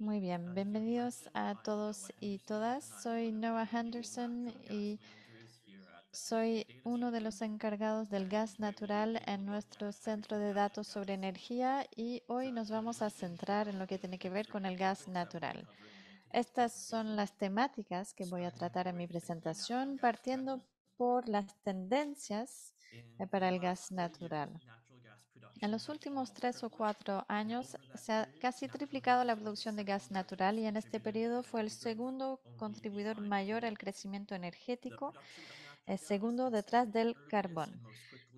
Muy bien, bienvenidos a todos y todas. Soy Noah Henderson y soy uno de los encargados del gas natural en nuestro centro de datos sobre energía y hoy nos vamos a centrar en lo que tiene que ver con el gas natural. Estas son las temáticas que voy a tratar en mi presentación, partiendo por las tendencias eh, para el gas natural. En los últimos tres o cuatro años se ha casi triplicado la producción de gas natural y en este periodo fue el segundo contribuidor mayor al crecimiento energético, el segundo detrás del carbón.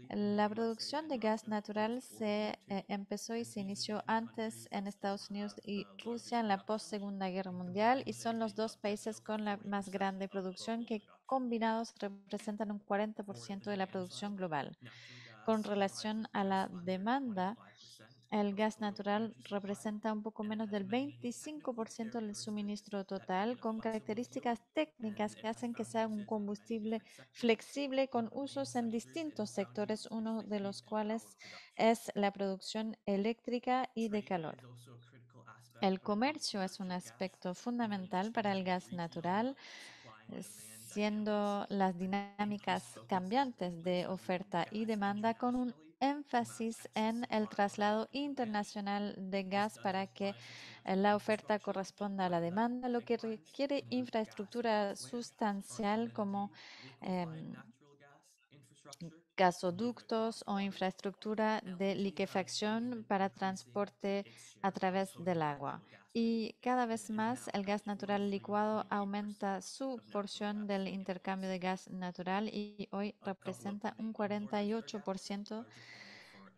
La producción de gas natural se eh, empezó y se inició antes en Estados Unidos y Rusia en la post-segunda guerra mundial y son los dos países con la más grande producción que combinados representan un 40% de la producción global. Con relación a la demanda, el gas natural representa un poco menos del 25% del suministro total, con características técnicas que hacen que sea un combustible flexible con usos en distintos sectores, uno de los cuales es la producción eléctrica y de calor. El comercio es un aspecto fundamental para el gas natural siendo las dinámicas cambiantes de oferta y demanda con un énfasis en el traslado internacional de gas para que la oferta corresponda a la demanda, lo que requiere infraestructura sustancial como em, gasoductos o infraestructura de liquefacción para transporte a través del agua. Y cada vez más el gas natural licuado aumenta su porción del intercambio de gas natural y hoy representa un 48%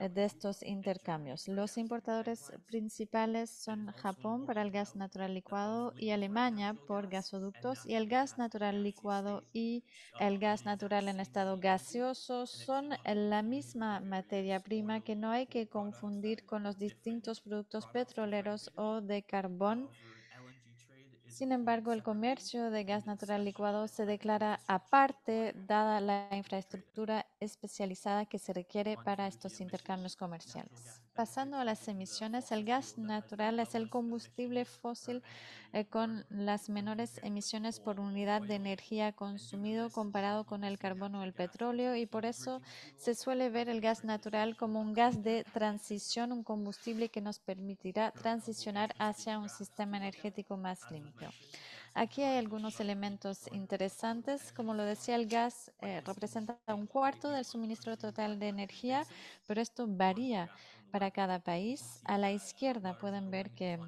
de estos intercambios. Los importadores principales son Japón para el gas natural licuado y Alemania por gasoductos y el gas natural licuado y el gas natural en estado gaseoso son la misma materia prima que no hay que confundir con los distintos productos petroleros o de carbón sin embargo, el comercio de gas natural licuado se declara aparte, dada la infraestructura especializada que se requiere para estos intercambios comerciales. Pasando a las emisiones, el gas natural es el combustible fósil eh, con las menores emisiones por unidad de energía consumido comparado con el carbono o el petróleo y por eso se suele ver el gas natural como un gas de transición, un combustible que nos permitirá transicionar hacia un sistema energético más limpio. Aquí hay algunos elementos interesantes. Como lo decía, el gas eh, representa un cuarto del suministro total de energía, pero esto varía para cada país. A la izquierda pueden ver que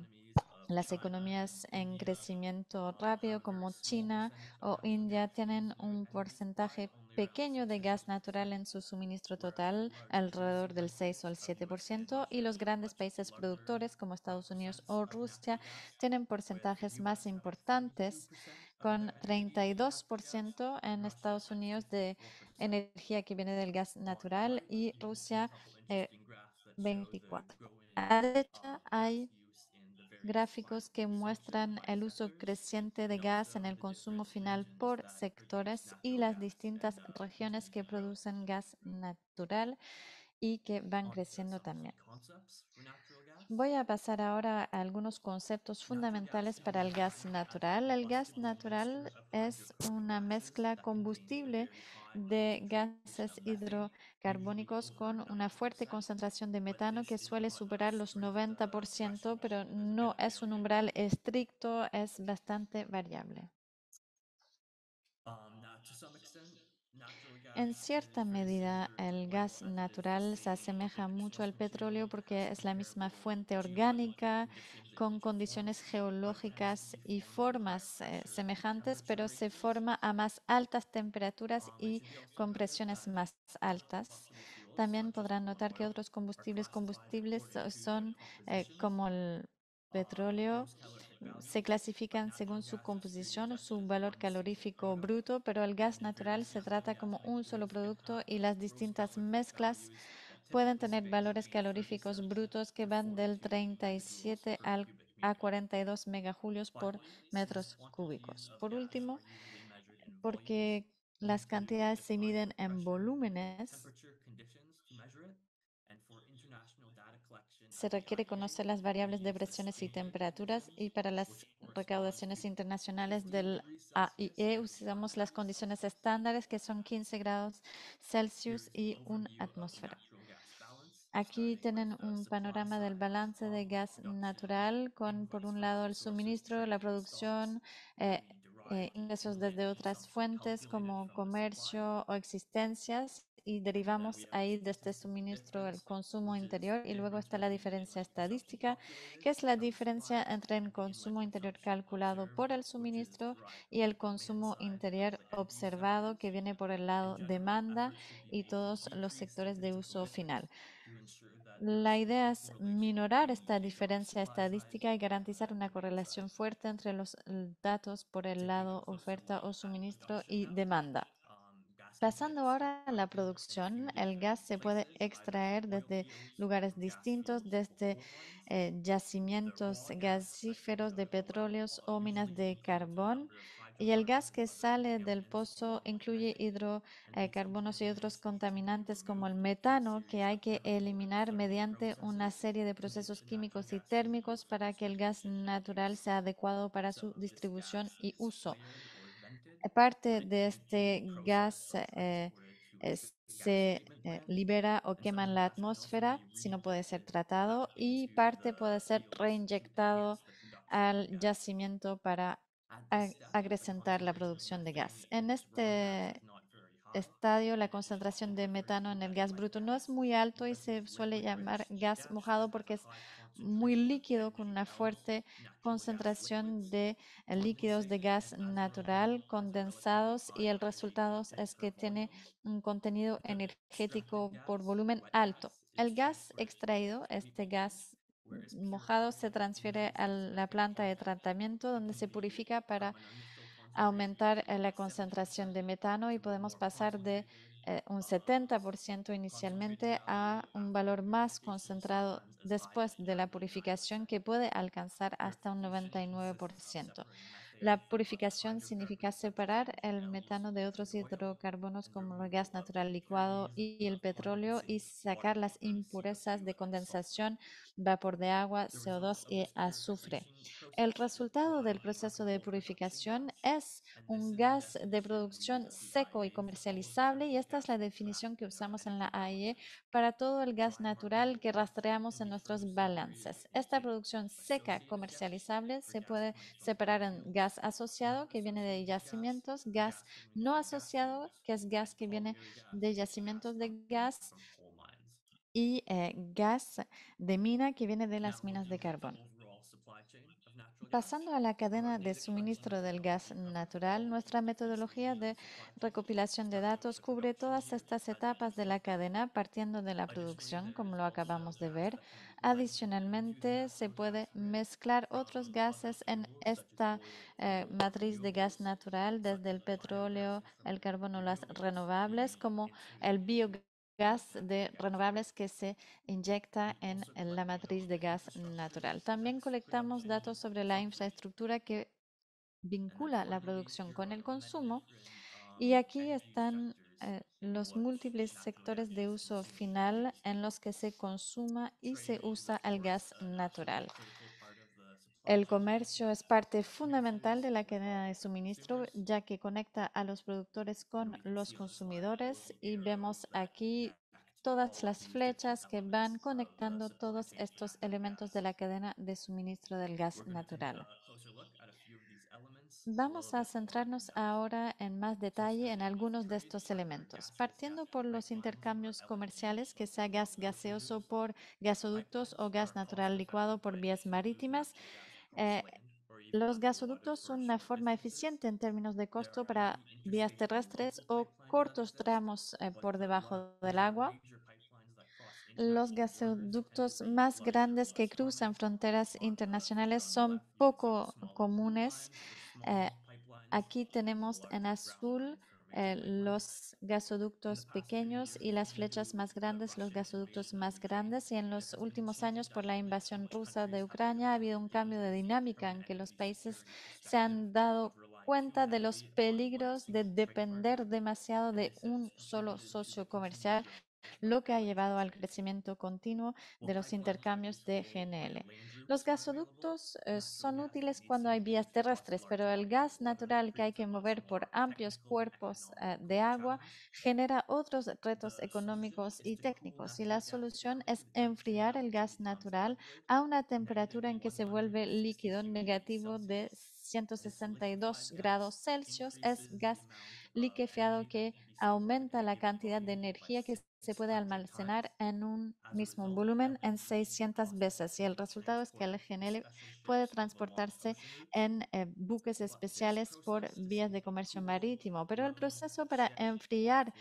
las economías en crecimiento rápido como China o India tienen un porcentaje pequeño de gas natural en su suministro total, alrededor del 6 o el 7%, y los grandes países productores como Estados Unidos o Rusia tienen porcentajes más importantes, con 32% en Estados Unidos de energía que viene del gas natural y Rusia 24. Eh, A la derecha hay gráficos que muestran el uso creciente de gas en el consumo final por sectores y las distintas regiones que producen gas natural y que van creciendo también. Voy a pasar ahora a algunos conceptos fundamentales para el gas natural. El gas natural es una mezcla combustible de gases hidrocarbónicos con una fuerte concentración de metano que suele superar los 90%, pero no es un umbral estricto, es bastante variable. Um, en cierta medida, el gas natural se asemeja mucho al petróleo porque es la misma fuente orgánica con condiciones geológicas y formas eh, semejantes, pero se forma a más altas temperaturas y con presiones más altas. También podrán notar que otros combustibles combustibles eh, son eh, como el petróleo se clasifican según su composición, su valor calorífico bruto, pero el gas natural se trata como un solo producto y las distintas mezclas pueden tener valores caloríficos brutos que van del 37 al, a 42 megajulios por metros cúbicos. Por último, porque las cantidades se miden en volúmenes, se requiere conocer las variables de presiones y temperaturas y para las recaudaciones internacionales del AIE e, usamos las condiciones estándares que son 15 grados Celsius y un atmósfera. Aquí tienen un panorama del balance de gas natural con, por un lado, el suministro, la producción, eh, eh, ingresos desde otras fuentes como comercio o existencias y derivamos ahí de este suministro el consumo interior y luego está la diferencia estadística, que es la diferencia entre el consumo interior calculado por el suministro y el consumo interior observado que viene por el lado demanda y todos los sectores de uso final. La idea es minorar esta diferencia estadística y garantizar una correlación fuerte entre los datos por el lado oferta o suministro y demanda. Pasando ahora a la producción, el gas se puede extraer desde lugares distintos, desde eh, yacimientos gasíferos de petróleos o minas de carbón y el gas que sale del pozo incluye hidrocarbonos eh, y otros contaminantes como el metano que hay que eliminar mediante una serie de procesos químicos y térmicos para que el gas natural sea adecuado para su distribución y uso. Parte de este gas eh, se eh, libera o quema en la atmósfera si no puede ser tratado y parte puede ser reinyectado al yacimiento para acrecentar la producción de gas. En este estadio, la concentración de metano en el gas bruto no es muy alto y se suele llamar gas mojado porque es muy líquido con una fuerte concentración pues, de líquidos de gas natural condensados y el resultado es que tiene un contenido energético por volumen alto. El gas extraído, este gas mojado se transfiere a la planta de tratamiento donde se purifica para aumentar la concentración de metano y podemos pasar de eh, un 70% inicialmente a un valor más concentrado después de la purificación que puede alcanzar hasta un 99%. La purificación significa separar el metano de otros hidrocarbonos como el gas natural licuado y el petróleo y sacar las impurezas de condensación, vapor de agua, CO2 y azufre. El resultado del proceso de purificación es un gas de producción seco y comercializable y esta es la definición que usamos en la AIE para todo el gas natural que rastreamos en nuestros balances. Esta producción seca comercializable se puede separar en gas asociado que viene de yacimientos, gas no asociado, que es gas que viene de yacimientos de gas y eh, gas de mina que viene de las minas de carbón. Pasando a la cadena de suministro del gas natural, nuestra metodología de recopilación de datos cubre todas estas etapas de la cadena partiendo de la producción, como lo acabamos de ver. Adicionalmente, se puede mezclar otros gases en esta eh, matriz de gas natural, desde el petróleo, el carbono, las renovables, como el biogás gas de renovables que se inyecta en la matriz de gas natural. También colectamos datos sobre la infraestructura que vincula la producción con el consumo y aquí están eh, los múltiples sectores de uso final en los que se consuma y se usa el gas natural. El comercio es parte fundamental de la cadena de suministro, ya que conecta a los productores con los consumidores y vemos aquí todas las flechas que van conectando todos estos elementos de la cadena de suministro del gas natural. Vamos a centrarnos ahora en más detalle en algunos de estos elementos, partiendo por los intercambios comerciales, que sea gas gaseoso por gasoductos o gas natural licuado por vías marítimas. Eh, los gasoductos son una forma eficiente en términos de costo para vías terrestres o cortos tramos eh, por debajo del agua. Los gasoductos más grandes que cruzan fronteras internacionales son poco comunes. Eh, aquí tenemos en azul eh, los gasoductos pequeños y las flechas más grandes, los gasoductos más grandes. Y en los últimos años, por la invasión rusa de Ucrania, ha habido un cambio de dinámica en que los países se han dado cuenta de los peligros de depender demasiado de un solo socio comercial lo que ha llevado al crecimiento continuo de los intercambios de GNL. Los gasoductos eh, son útiles cuando hay vías terrestres, pero el gas natural que hay que mover por amplios cuerpos eh, de agua genera otros retos económicos y técnicos, y la solución es enfriar el gas natural a una temperatura en que se vuelve líquido negativo de 162 grados Celsius, es gas liquefiado que aumenta la cantidad de energía que se puede almacenar en un mismo volumen en 600 veces y el resultado es que el GNL puede transportarse en eh, buques especiales por vías de comercio marítimo. Pero el proceso para enfriar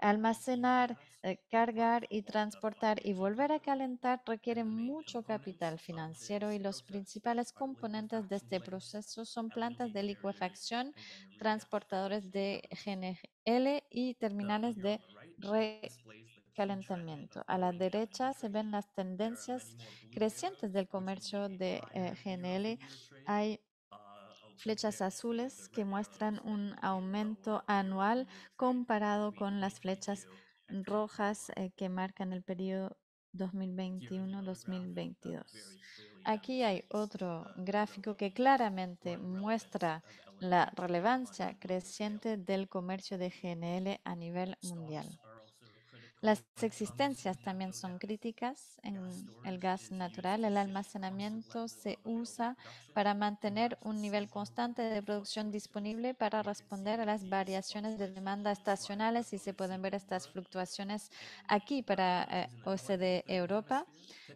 Almacenar, eh, cargar y transportar y volver a calentar requiere mucho capital financiero y los principales componentes de este proceso son plantas de liquefacción, transportadores de GNL y terminales de recalentamiento. A la derecha se ven las tendencias crecientes del comercio de eh, GNL. Hay flechas azules que muestran un aumento anual comparado con las flechas rojas eh, que marcan el periodo 2021-2022. Aquí hay otro gráfico que claramente muestra la relevancia creciente del comercio de GNL a nivel mundial. Las existencias también son críticas en el gas natural. El almacenamiento se usa para mantener un nivel constante de producción disponible para responder a las variaciones de demanda estacionales y se pueden ver estas fluctuaciones aquí para eh, OCDE Europa.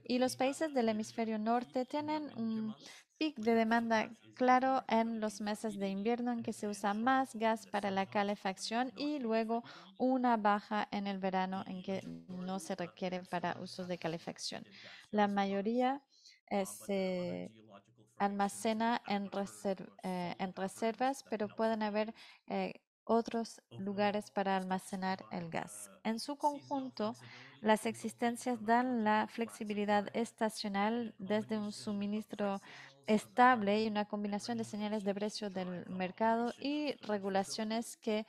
Y los países del hemisferio norte tienen un pic de demanda claro en los meses de invierno en que se usa más gas para la calefacción y luego una baja en el verano en que no se requiere para usos de calefacción. La mayoría eh, se almacena en, eh, en, reservas, pero pueden haber eh, otros lugares para almacenar el gas. En su conjunto, las existencias dan la flexibilidad estacional desde un suministro estable y una combinación de señales de precio del mercado y regulaciones que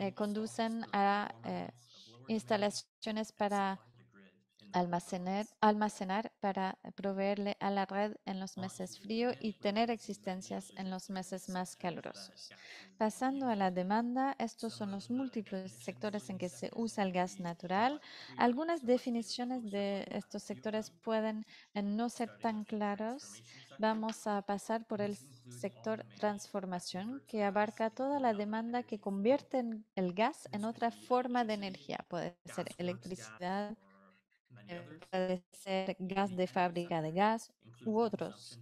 eh, conducen a eh, instalaciones para almacenar, almacenar para proveerle a la red en los meses fríos y tener existencias en los meses más calurosos. Pasando a la demanda, estos son los múltiples sectores en que se usa el gas natural. Algunas definiciones de estos sectores pueden eh, no ser tan claros. Vamos a pasar por el sector transformación, que abarca toda la demanda que convierte el gas en otra forma de energía. Puede ser electricidad, puede ser gas de fábrica de gas u otros.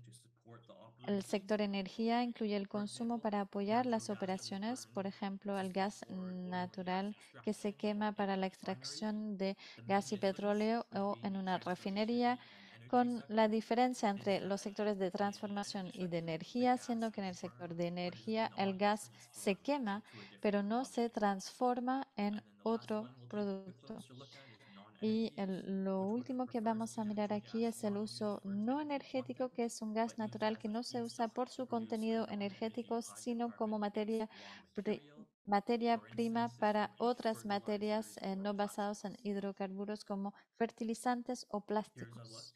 El sector energía incluye el consumo para apoyar las operaciones, por ejemplo, el gas natural que se quema para la extracción de gas y petróleo o en una refinería, con la diferencia entre los sectores de transformación y de energía, siendo que en el sector de energía el gas se quema, pero no se transforma en otro producto. Y lo último que vamos a mirar aquí es el uso no energético, que es un gas natural que no se usa por su contenido energético, sino como materia, materia prima para otras materias eh, no basadas en hidrocarburos como fertilizantes o plásticos.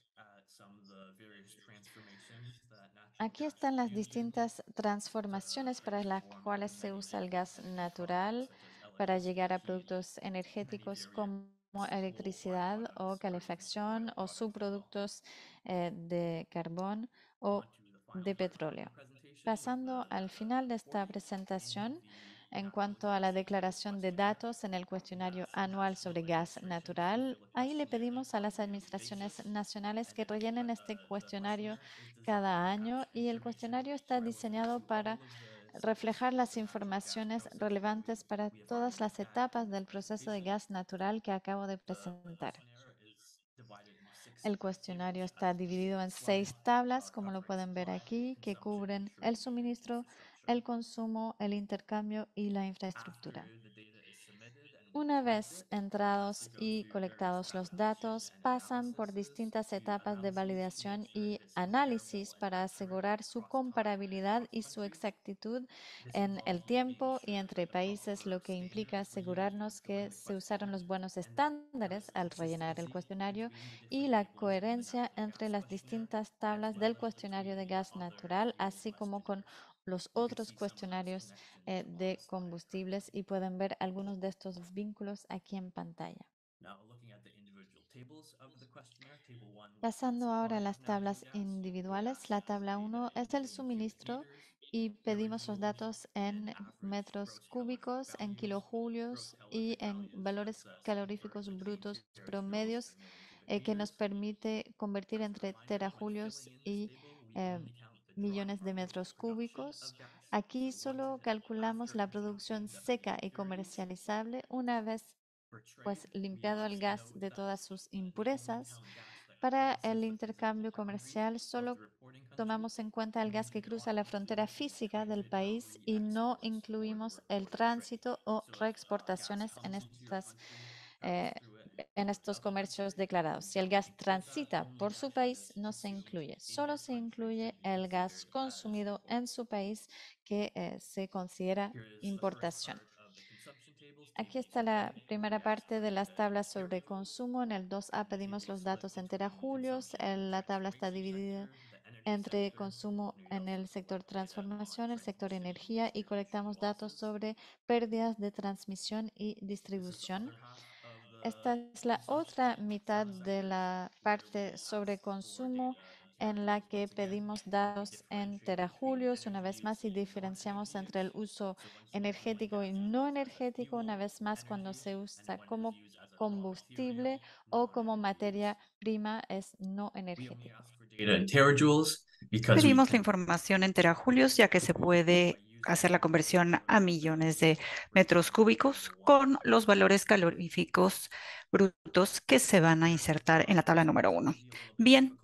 Aquí están las distintas transformaciones para las cuales se usa el gas natural para llegar a productos energéticos como como electricidad o calefacción o subproductos eh, de carbón o de petróleo. Pasando al final de esta presentación, en cuanto a la declaración de datos en el cuestionario anual sobre gas natural, ahí le pedimos a las administraciones nacionales que rellenen este cuestionario cada año y el cuestionario está diseñado para reflejar las informaciones relevantes para todas las etapas del proceso de gas natural que acabo de presentar. El cuestionario está dividido en seis tablas, como lo pueden ver aquí, que cubren el suministro, el consumo, el intercambio y la infraestructura. Una vez entrados y colectados los datos, pasan por distintas etapas de validación y análisis para asegurar su comparabilidad y su exactitud en el tiempo y entre países, lo que implica asegurarnos que se usaron los buenos estándares al rellenar el cuestionario y la coherencia entre las distintas tablas del cuestionario de gas natural, así como con los otros cuestionarios eh, de este combustibles y pueden ver algunos de estos vínculos aquí en pantalla. Pasando ahora a las tablas individuales, la tabla 1 es el suministro y pedimos los datos en metros cúbicos, en kilojulios y en valores caloríficos brutos promedios eh, que nos permite convertir entre terajulios y eh, millones de metros cúbicos. Aquí solo calculamos la producción seca y comercializable una vez pues limpiado el gas de todas sus impurezas. Para el intercambio comercial solo tomamos en cuenta el gas que cruza la frontera física del país y no incluimos el tránsito o reexportaciones en estas eh, en estos comercios declarados. Si el gas transita por su país, no se incluye. Solo se incluye el gas consumido en su país que eh, se considera importación. Aquí está la primera parte de las tablas sobre consumo. En el 2A pedimos los datos entera julio. La tabla está dividida entre consumo en el sector transformación, el sector energía y colectamos datos sobre pérdidas de transmisión y distribución. Esta es la otra mitad de la parte sobre consumo en la que pedimos datos en terajulios una vez más y diferenciamos entre el uso energético y no energético una vez más cuando se usa como combustible o como materia prima es no energético. Pedimos la información en terajulios ya que se puede hacer la conversión a millones de metros cúbicos con los valores caloríficos brutos que se van a insertar en la tabla número uno. Bien,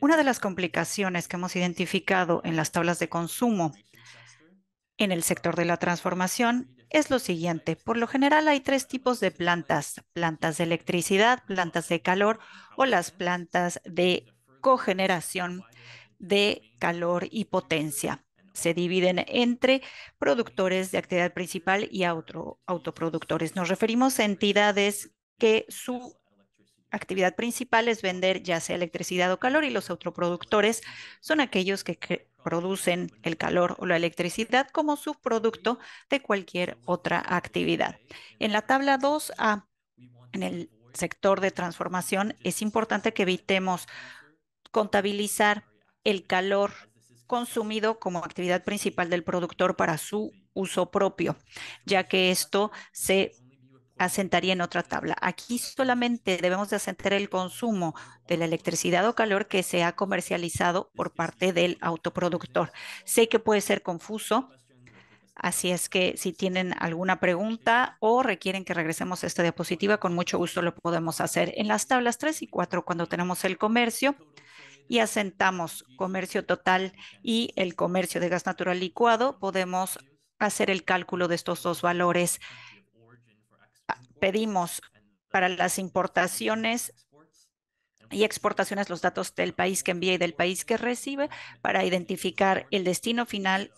una de las complicaciones que hemos identificado en las tablas de consumo en el sector de la transformación es lo siguiente. Por lo general hay tres tipos de plantas, plantas de electricidad, plantas de calor o las plantas de cogeneración de calor y potencia se dividen entre productores de actividad principal y otro autoproductores. Nos referimos a entidades que su actividad principal es vender ya sea electricidad o calor y los autoproductores son aquellos que producen el calor o la electricidad como subproducto de cualquier otra actividad. En la tabla 2A, en el sector de transformación, es importante que evitemos contabilizar el calor consumido como actividad principal del productor para su uso propio, ya que esto se asentaría en otra tabla. Aquí solamente debemos de asentar el consumo de la electricidad o calor que se ha comercializado por parte del autoproductor. Sé que puede ser confuso, así es que si tienen alguna pregunta o requieren que regresemos a esta diapositiva, con mucho gusto lo podemos hacer. En las tablas 3 y 4, cuando tenemos el comercio, y asentamos comercio total y el comercio de gas natural licuado, podemos hacer el cálculo de estos dos valores. Pedimos para las importaciones y exportaciones los datos del país que envía y del país que recibe para identificar el destino final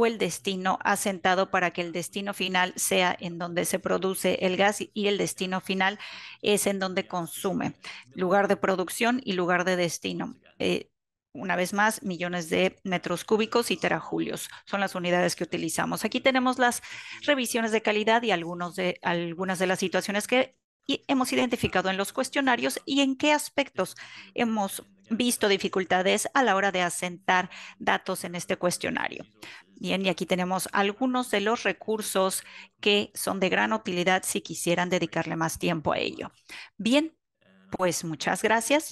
o el destino asentado para que el destino final sea en donde se produce el gas y el destino final es en donde consume, lugar de producción y lugar de destino. Eh, una vez más, millones de metros cúbicos y terajulios son las unidades que utilizamos. Aquí tenemos las revisiones de calidad y algunos de, algunas de las situaciones que hemos identificado en los cuestionarios y en qué aspectos hemos visto dificultades a la hora de asentar datos en este cuestionario. Bien, y aquí tenemos algunos de los recursos que son de gran utilidad si quisieran dedicarle más tiempo a ello. Bien, pues muchas gracias.